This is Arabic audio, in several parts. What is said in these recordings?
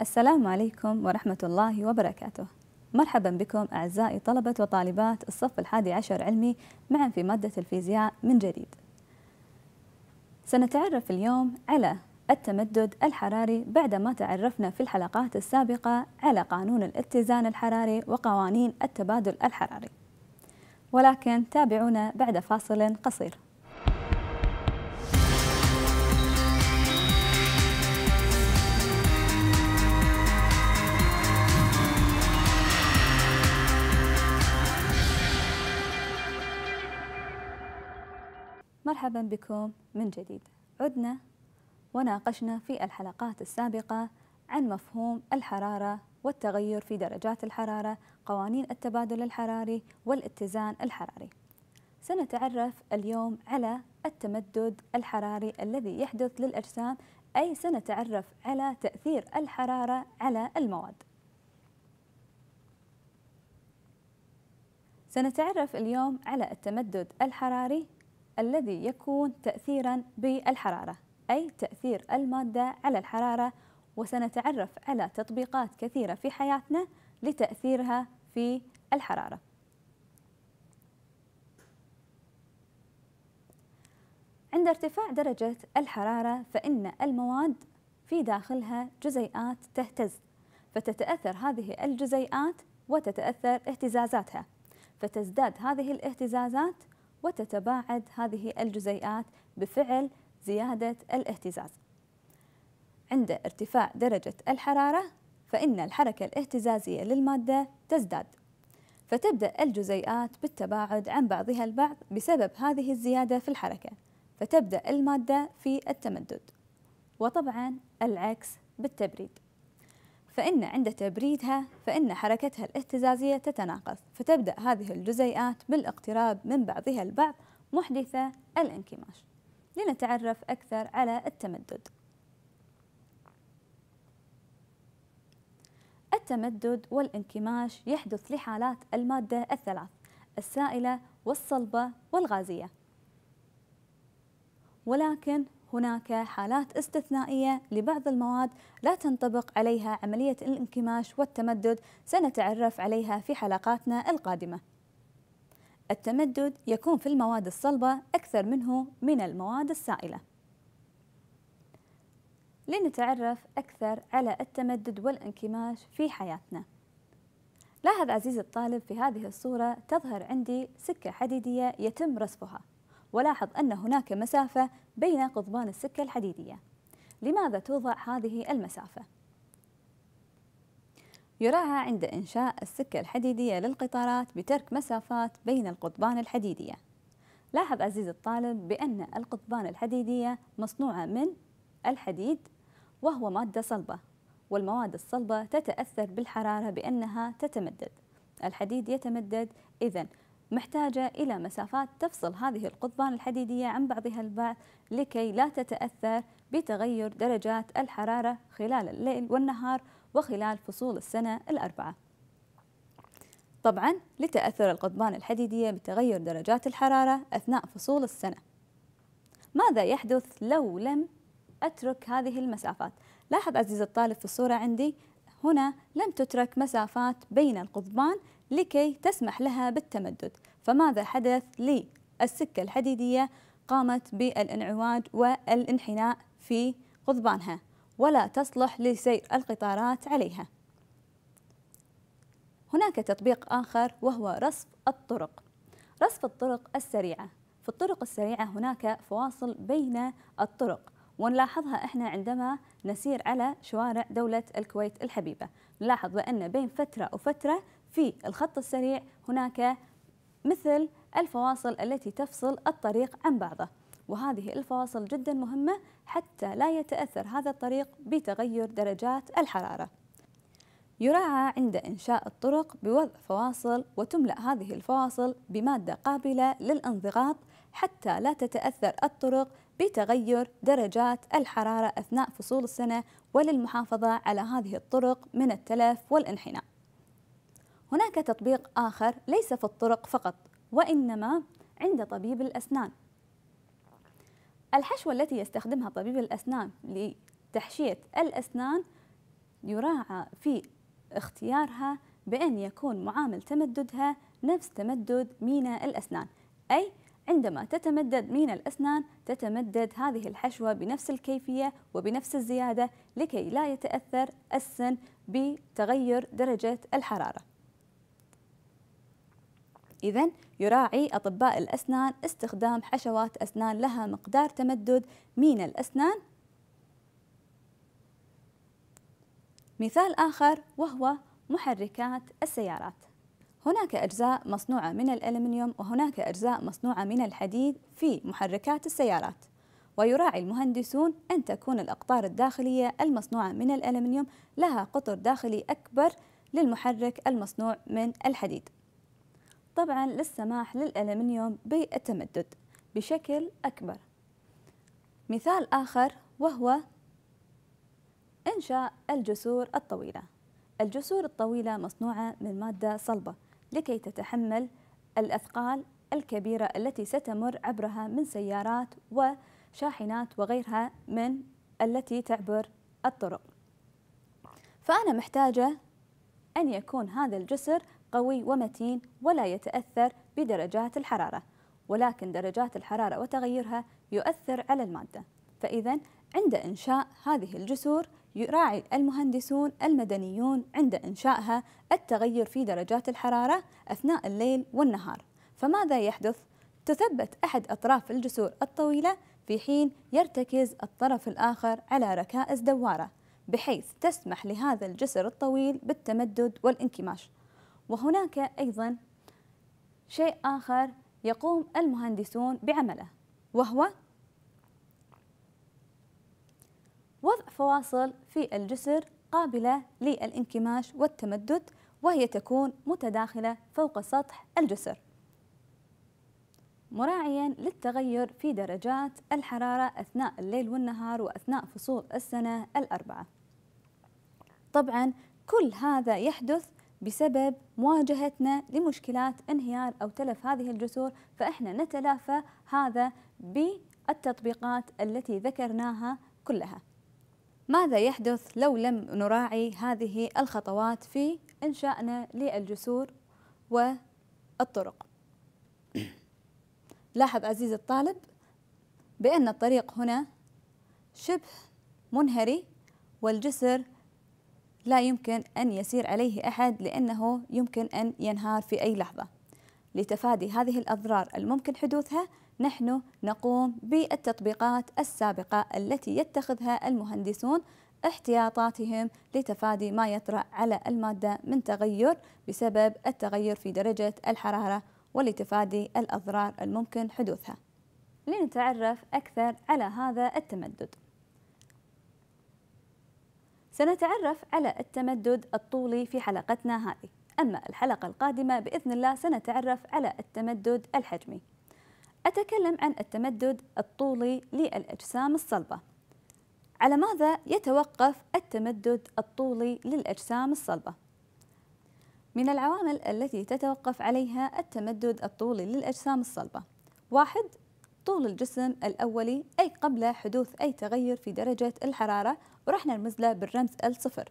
السلام عليكم ورحمة الله وبركاته مرحبا بكم أعزائي طلبة وطالبات الصف الحادي عشر علمي معا في مادة الفيزياء من جديد سنتعرف اليوم على التمدد الحراري بعدما تعرفنا في الحلقات السابقة على قانون الاتزان الحراري وقوانين التبادل الحراري ولكن تابعونا بعد فاصل قصير مرحبا بكم من جديد عدنا وناقشنا في الحلقات السابقة عن مفهوم الحرارة والتغير في درجات الحرارة قوانين التبادل الحراري والاتزان الحراري سنتعرف اليوم على التمدد الحراري الذي يحدث للأجسام أي سنتعرف على تأثير الحرارة على المواد سنتعرف اليوم على التمدد الحراري الذي يكون تأثيرا بالحرارة أي تأثير المادة على الحرارة وسنتعرف على تطبيقات كثيرة في حياتنا لتأثيرها في الحرارة عند ارتفاع درجة الحرارة فإن المواد في داخلها جزيئات تهتز فتتأثر هذه الجزيئات وتتأثر اهتزازاتها فتزداد هذه الاهتزازات وتتباعد هذه الجزيئات بفعل زيادة الاهتزاز عند ارتفاع درجة الحرارة فإن الحركة الاهتزازية للمادة تزداد فتبدأ الجزيئات بالتباعد عن بعضها البعض بسبب هذه الزيادة في الحركة فتبدأ المادة في التمدد وطبعا العكس بالتبريد فإن عند تبريدها فإن حركتها الاهتزازية تتناقص فتبدأ هذه الجزيئات بالاقتراب من بعضها البعض محدثة الانكماش لنتعرف أكثر على التمدد التمدد والانكماش يحدث لحالات المادة الثلاث السائلة والصلبة والغازية ولكن هناك حالات استثنائية لبعض المواد لا تنطبق عليها عملية الانكماش والتمدد سنتعرف عليها في حلقاتنا القادمة التمدد يكون في المواد الصلبة أكثر منه من المواد السائلة لنتعرف أكثر على التمدد والانكماش في حياتنا لاحظ عزيزي الطالب في هذه الصورة تظهر عندي سكة حديدية يتم رصفها ولاحظ أن هناك مسافة بين قضبان السكة الحديدية لماذا توضع هذه المسافة؟ يراعى عند إنشاء السكة الحديدية للقطارات بترك مسافات بين القضبان الحديدية لاحظ عزيز الطالب بأن القضبان الحديدية مصنوعة من الحديد وهو مادة صلبة والمواد الصلبة تتأثر بالحرارة بأنها تتمدد الحديد يتمدد إذا محتاجة إلى مسافات تفصل هذه القضبان الحديدية عن بعضها البعض لكي لا تتأثر بتغير درجات الحرارة خلال الليل والنهار وخلال فصول السنة الأربعة طبعا لتأثر القضبان الحديدية بتغير درجات الحرارة أثناء فصول السنة ماذا يحدث لو لم أترك هذه المسافات؟ لاحظ عزيزي الطالب في الصورة عندي هنا لم تترك مسافات بين القضبان لكي تسمح لها بالتمدد فماذا حدث للسكة الحديدية قامت بالانعواد والانحناء في قضبانها ولا تصلح لسير القطارات عليها هناك تطبيق آخر وهو رصف الطرق رصف الطرق السريعة في الطرق السريعة هناك فواصل بين الطرق ونلاحظها احنا عندما نسير على شوارع دولة الكويت الحبيبة نلاحظ بأن بين فترة وفترة في الخط السريع هناك مثل الفواصل التي تفصل الطريق عن بعضه وهذه الفواصل جدا مهمة حتى لا يتأثر هذا الطريق بتغير درجات الحرارة يراعى عند إنشاء الطرق بوضع فواصل وتملأ هذه الفواصل بمادة قابلة للانضغاط حتى لا تتأثر الطرق بتغير درجات الحرارة أثناء فصول السنة وللمحافظة على هذه الطرق من التلف والانحناء. هناك تطبيق آخر ليس في الطرق فقط وإنما عند طبيب الأسنان. الحشوة التي يستخدمها طبيب الأسنان لتحشية الأسنان يراعى في اختيارها بأن يكون معامل تمددها نفس تمدد مينا الأسنان أي عندما تتمدد من الأسنان تتمدد هذه الحشوة بنفس الكيفية وبنفس الزيادة لكي لا يتأثر السن بتغير درجة الحرارة إذا يراعي أطباء الأسنان استخدام حشوات أسنان لها مقدار تمدد من الأسنان مثال آخر وهو محركات السيارات هناك أجزاء مصنوعة من الألمنيوم وهناك أجزاء مصنوعة من الحديد في محركات السيارات ويراعي المهندسون أن تكون الأقطار الداخلية المصنوعة من الألمنيوم لها قطر داخلي أكبر للمحرك المصنوع من الحديد طبعا للسماح للألمنيوم بالتمدد بشكل أكبر مثال آخر وهو إنشاء الجسور الطويلة الجسور الطويلة مصنوعة من مادة صلبة لكي تتحمل الأثقال الكبيرة التي ستمر عبرها من سيارات وشاحنات وغيرها من التي تعبر الطرق فأنا محتاجة أن يكون هذا الجسر قوي ومتين ولا يتأثر بدرجات الحرارة ولكن درجات الحرارة وتغيرها يؤثر على المادة فإذا عند إنشاء هذه الجسور يراعي المهندسون المدنيون عند إنشائها التغير في درجات الحرارة أثناء الليل والنهار فماذا يحدث؟ تثبت أحد أطراف الجسور الطويلة في حين يرتكز الطرف الآخر على ركائز دوارة بحيث تسمح لهذا الجسر الطويل بالتمدد والانكماش وهناك أيضا شيء آخر يقوم المهندسون بعمله وهو وضع فواصل في الجسر قابلة للانكماش والتمدد وهي تكون متداخلة فوق سطح الجسر مراعيا للتغير في درجات الحرارة أثناء الليل والنهار وأثناء فصول السنة الأربعة طبعا كل هذا يحدث بسبب مواجهتنا لمشكلات انهيار أو تلف هذه الجسور فإحنا نتلافى هذا بالتطبيقات التي ذكرناها كلها ماذا يحدث لو لم نراعي هذه الخطوات في إنشائنا للجسور والطرق لاحظ عزيزي الطالب بأن الطريق هنا شبه منهري والجسر لا يمكن أن يسير عليه أحد لأنه يمكن أن ينهار في أي لحظة لتفادي هذه الأضرار الممكن حدوثها نحن نقوم بالتطبيقات السابقة التي يتخذها المهندسون احتياطاتهم لتفادي ما يطرأ على المادة من تغير بسبب التغير في درجة الحرارة ولتفادي الأضرار الممكن حدوثها لنتعرف أكثر على هذا التمدد سنتعرف على التمدد الطولي في حلقتنا هذه أما الحلقة القادمة بإذن الله سنتعرف على التمدد الحجمي أتكلم عن التمدد الطولي للأجسام الصلبة على ماذا يتوقف التمدد الطولي للأجسام الصلبة؟ من العوامل التي تتوقف عليها التمدد الطولي للأجسام الصلبة واحد طول الجسم الأولي أي قبل حدوث أي تغير في درجة الحرارة نرمز له بالرمز L0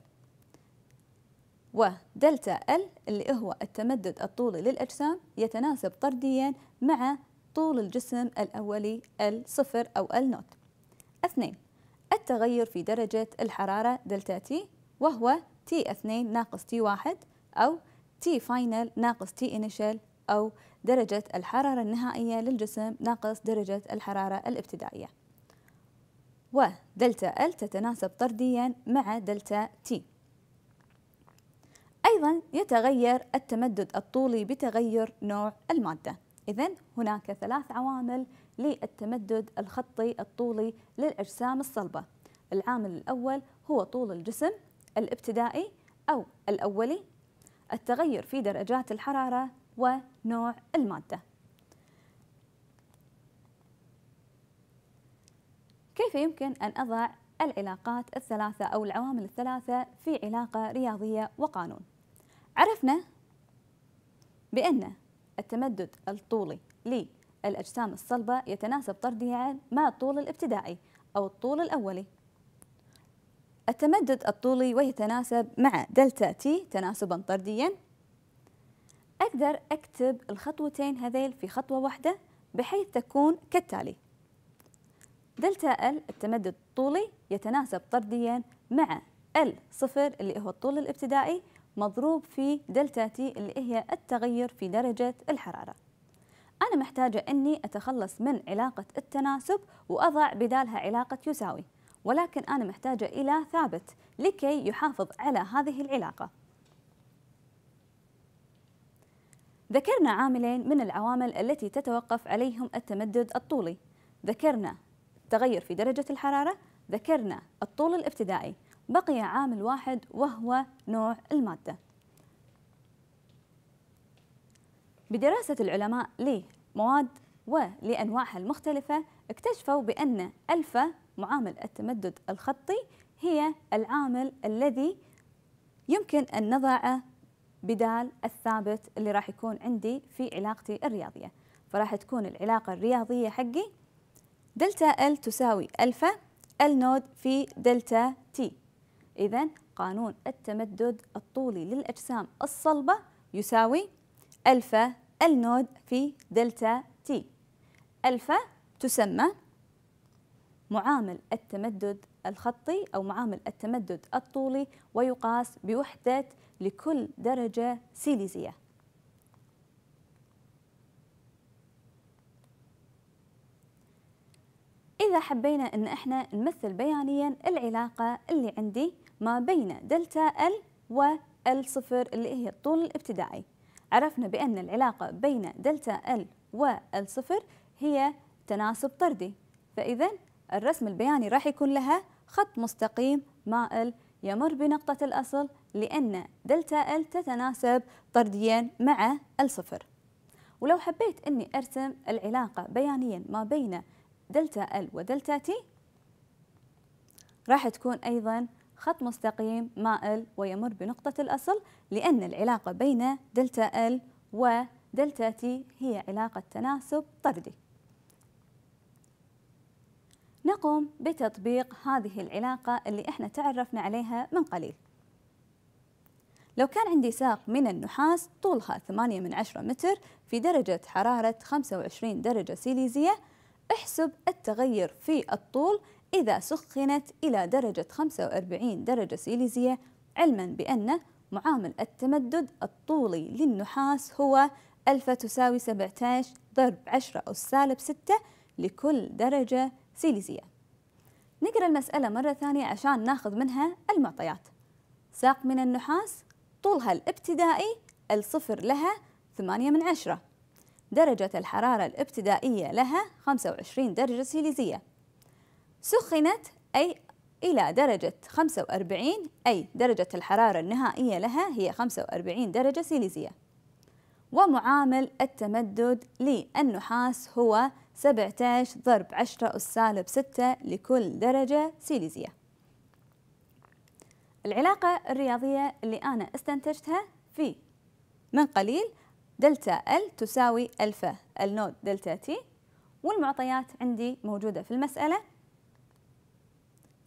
ودلتا ال اللي هو التمدد الطولي للأجسام يتناسب طرديا مع طول الجسم الأولي الصفر أو النوت اثنين التغير في درجة الحرارة دلتا تي وهو تي اثنين ناقص تي واحد أو تي فاينل ناقص تي إنيشال أو درجة الحرارة النهائية للجسم ناقص درجة الحرارة الابتدائية ودلتا ال تتناسب طرديا مع دلتا تي أيضا يتغير التمدد الطولي بتغير نوع المادة إذا هناك ثلاث عوامل للتمدد الخطي الطولي للأجسام الصلبة العامل الأول هو طول الجسم الابتدائي أو الأولي التغير في درجات الحرارة ونوع المادة كيف يمكن أن أضع العلاقات الثلاثة أو العوامل الثلاثة في علاقة رياضية وقانون عرفنا بأن التمدد الطولي للأجسام الصلبة يتناسب طردها مع الطول الابتدائي أو الطول الأولي التمدد الطولي ويتناسب مع دلتا تي تناسبا طرديا أقدر أكتب الخطوتين هذيل في خطوة واحدة بحيث تكون كالتالي دلتا ال التمدد الطولي يتناسب طرديا مع ال صفر اللي هو الطول الابتدائي مضروب في دلتا تي اللي هي التغير في درجة الحرارة أنا محتاجة أني أتخلص من علاقة التناسب وأضع بدالها علاقة يساوي ولكن أنا محتاجة إلى ثابت لكي يحافظ على هذه العلاقة ذكرنا عاملين من العوامل التي تتوقف عليهم التمدد الطولي ذكرنا تغير في درجة الحرارة ذكرنا الطول الابتدائي بقي عامل واحد وهو نوع المادة بدراسة العلماء لمواد ولأنواعها المختلفة اكتشفوا بأن ألفا معامل التمدد الخطي هي العامل الذي يمكن أن نضعه بدال الثابت اللي راح يكون عندي في علاقتي الرياضية فراح تكون العلاقة الرياضية حقي دلتا ال تساوي ألفا النود في دلتا تي إذا قانون التمدد الطولي للأجسام الصلبة يساوي ألفا النود في دلتا تي ألفا تسمى معامل التمدد الخطي أو معامل التمدد الطولي ويقاس بوحدة لكل درجة سيليزية إذا حبينا أن إحنا نمثل بيانيا العلاقة اللي عندي ما بين دلتا ال ال صفر اللي هي الطول الابتدائي عرفنا بأن العلاقة بين دلتا ال ال صفر هي تناسب طردي فإذا الرسم البياني راح يكون لها خط مستقيم مائل يمر بنقطة الأصل لأن دلتا ال تتناسب طرديا مع الصفر ولو حبيت أني أرسم العلاقة بيانيا ما بين دلتا ال ودلتا تي راح تكون أيضا خط مستقيم مائل ويمر بنقطة الأصل لأن العلاقة بين دلتا L ودلتا T هي علاقة تناسب طردي نقوم بتطبيق هذه العلاقة اللي احنا تعرفنا عليها من قليل لو كان عندي ساق من النحاس طولها 8 من 10 متر في درجة حرارة 25 درجة سيليزية احسب التغير في الطول إذا سخنت إلى درجة 45 درجة سيليزية علما بأن معامل التمدد الطولي للنحاس هو ألفا تساوي 17 ضرب 10 أو سالب 6 لكل درجة سيليزية نقرأ المسألة مرة ثانية عشان ناخذ منها المعطيات ساق من النحاس طولها الابتدائي الصفر لها 8 من 10 درجة الحرارة الابتدائية لها 25 درجة سيليزية سخنت أي إلى درجة 45 أي درجة الحرارة النهائية لها هي 45 درجة سيليزية ومعامل التمدد للنحاس هو 17 ضرب 10 أس سالب 6 لكل درجة سيليزية العلاقة الرياضية اللي أنا استنتجتها في من قليل دلتا L تساوي الفا النود دلتا T والمعطيات عندي موجودة في المسألة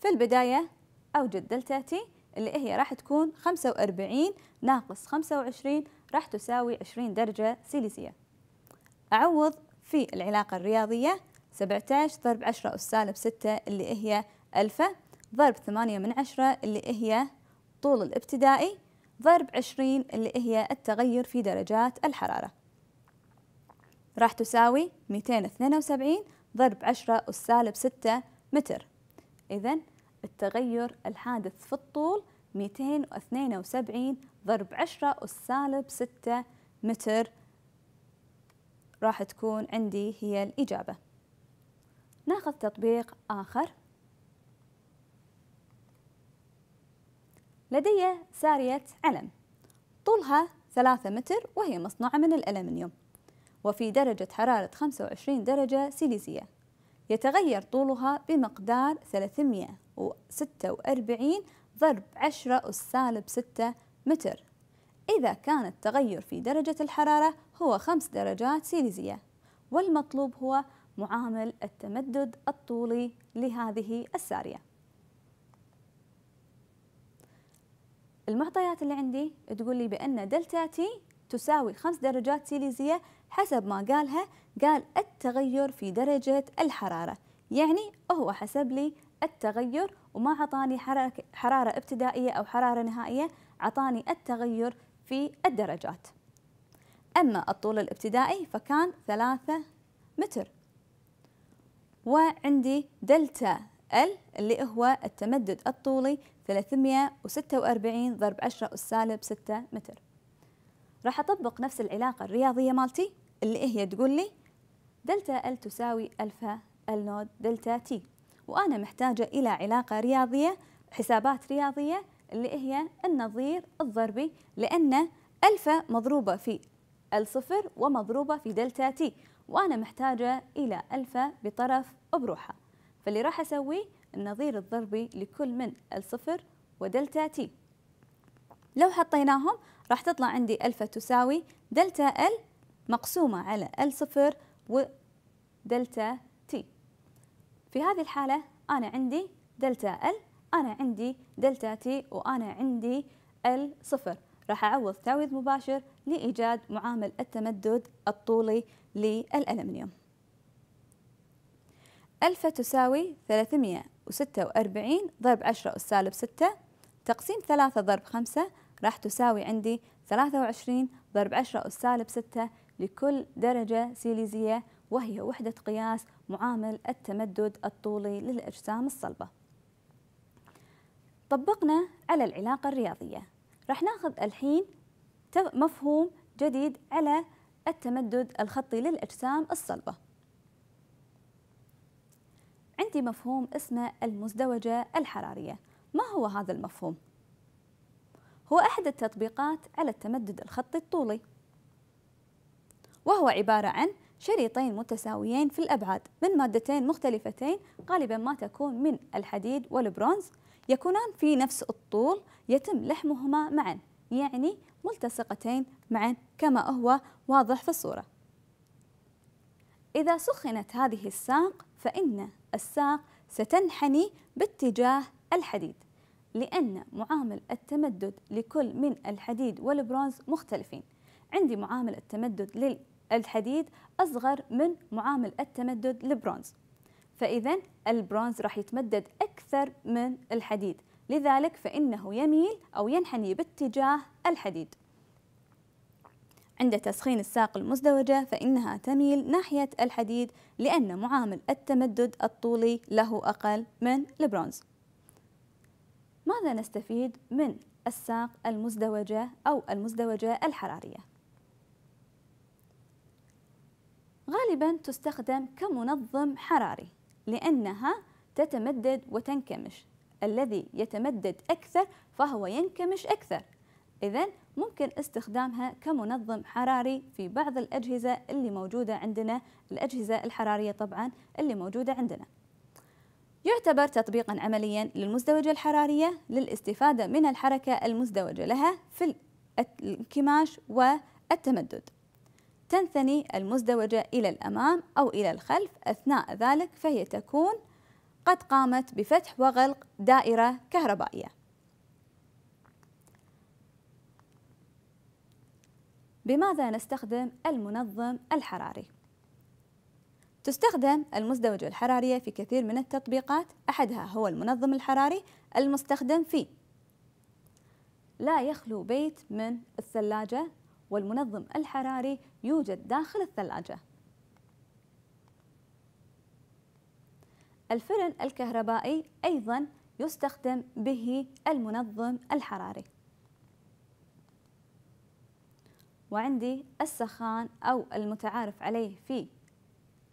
في البداية أوجد دلتا تي اللي هي راح تكون 45 ناقص 25 راح تساوي 20 درجة سيليسية أعوض في العلاقة الرياضية 17 ضرب 10 أس سالب 6 اللي هي ألفة ضرب 8 من 10 اللي هي طول الابتدائي ضرب 20 اللي هي التغير في درجات الحرارة راح تساوي 272 ضرب 10 أس سالب 6 متر إذن التغير الحادث في الطول 272 ضرب 10 والسالب 6 متر راح تكون عندي هي الإجابة ناخذ تطبيق آخر لدي سارية علم طولها 3 متر وهي مصنوعة من الألمنيوم وفي درجة حرارة 25 درجة سيليزية يتغير طولها بمقدار 346 ضرب 10 أس سالب 6 متر إذا كان التغير في درجة الحرارة هو 5 درجات سيليزية والمطلوب هو معامل التمدد الطولي لهذه السارية المعطيات اللي عندي تقول لي بأن دلتا تي تساوي 5 درجات سيليزية حسب ما قالها قال التغير في درجة الحرارة يعني هو حسب لي التغير وما عطاني حرارة ابتدائية أو حرارة نهائية عطاني التغير في الدرجات أما الطول الابتدائي فكان ثلاثة متر وعندي دلتا ال اللي هو التمدد الطولي 346 ضرب 10 أس سالب 6 متر راح أطبق نفس العلاقة الرياضية مالتي اللي إيه هي تقول لي دلتا ال تساوي ألفا ال نود دلتا تي وأنا محتاجة إلى علاقة رياضية حسابات رياضية اللي إيه هي النظير الضربي لأن ألفا مضروبة في الصفر ومضروبة في دلتا تي وأنا محتاجة إلى ألفا بطرف بروحها فاللي راح أسويه النظير الضربي لكل من الصفر ودلتا تي لو حطيناهم راح تطلع عندي ألفا تساوي دلتا ال مقسومة على L0 ودلتا T في هذه الحالة أنا عندي دلتا L أنا عندي دلتا T وأنا عندي L0 راح أعوض تعويض مباشر لإيجاد معامل التمدد الطولي للألمنيوم ألفا تساوي 346 ضرب 10 أس سالب 6 تقسيم 3 ضرب 5 راح تساوي عندي 23 ضرب 10 أس سالب 6 لكل درجة سيليزية وهي وحدة قياس معامل التمدد الطولي للأجسام الصلبة طبقنا على العلاقة الرياضية راح ناخذ الحين مفهوم جديد على التمدد الخطي للأجسام الصلبة عندي مفهوم اسمه المزدوجة الحرارية ما هو هذا المفهوم؟ هو أحد التطبيقات على التمدد الخطي الطولي وهو عبارة عن شريطين متساويين في الأبعاد من مادتين مختلفتين غالبا ما تكون من الحديد والبرونز يكونان في نفس الطول يتم لحمهما معا يعني ملتصقتين معا كما هو واضح في الصورة إذا سخنت هذه الساق فإن الساق ستنحني باتجاه الحديد لأن معامل التمدد لكل من الحديد والبرونز مختلفين عندي معامل التمدد الحديد أصغر من معامل التمدد للبرونز فإذا البرونز راح يتمدد أكثر من الحديد لذلك فإنه يميل أو ينحني باتجاه الحديد عند تسخين الساق المزدوجة فإنها تميل ناحية الحديد لأن معامل التمدد الطولي له أقل من البرونز ماذا نستفيد من الساق المزدوجة أو المزدوجة الحرارية؟ غالبا تستخدم كمنظم حراري لأنها تتمدد وتنكمش الذي يتمدد أكثر فهو ينكمش أكثر إذا ممكن استخدامها كمنظم حراري في بعض الأجهزة اللي موجودة عندنا الأجهزة الحرارية طبعا اللي موجودة عندنا يعتبر تطبيقا عمليا للمزدوجة الحرارية للاستفادة من الحركة المزدوجة لها في الانكماش والتمدد تنثني المزدوجة إلى الأمام أو إلى الخلف أثناء ذلك فهي تكون قد قامت بفتح وغلق دائرة كهربائية بماذا نستخدم المنظم الحراري؟ تستخدم المزدوجة الحرارية في كثير من التطبيقات أحدها هو المنظم الحراري المستخدم في لا يخلو بيت من الثلاجة والمنظم الحراري يوجد داخل الثلاجة الفرن الكهربائي أيضا يستخدم به المنظم الحراري وعندي السخان أو المتعارف عليه في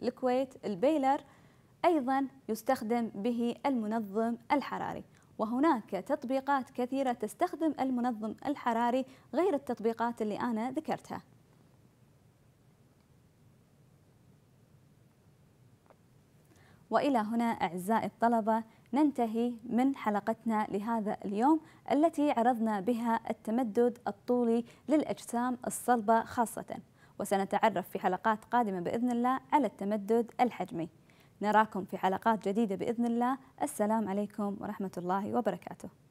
الكويت البيلر أيضا يستخدم به المنظم الحراري وهناك تطبيقات كثيرة تستخدم المنظم الحراري غير التطبيقات اللي أنا ذكرتها وإلى هنا أعزائي الطلبة ننتهي من حلقتنا لهذا اليوم التي عرضنا بها التمدد الطولي للأجسام الصلبة خاصةً وسنتعرف في حلقات قادمة بإذن الله على التمدد الحجمي نراكم في حلقات جديدة بإذن الله السلام عليكم ورحمة الله وبركاته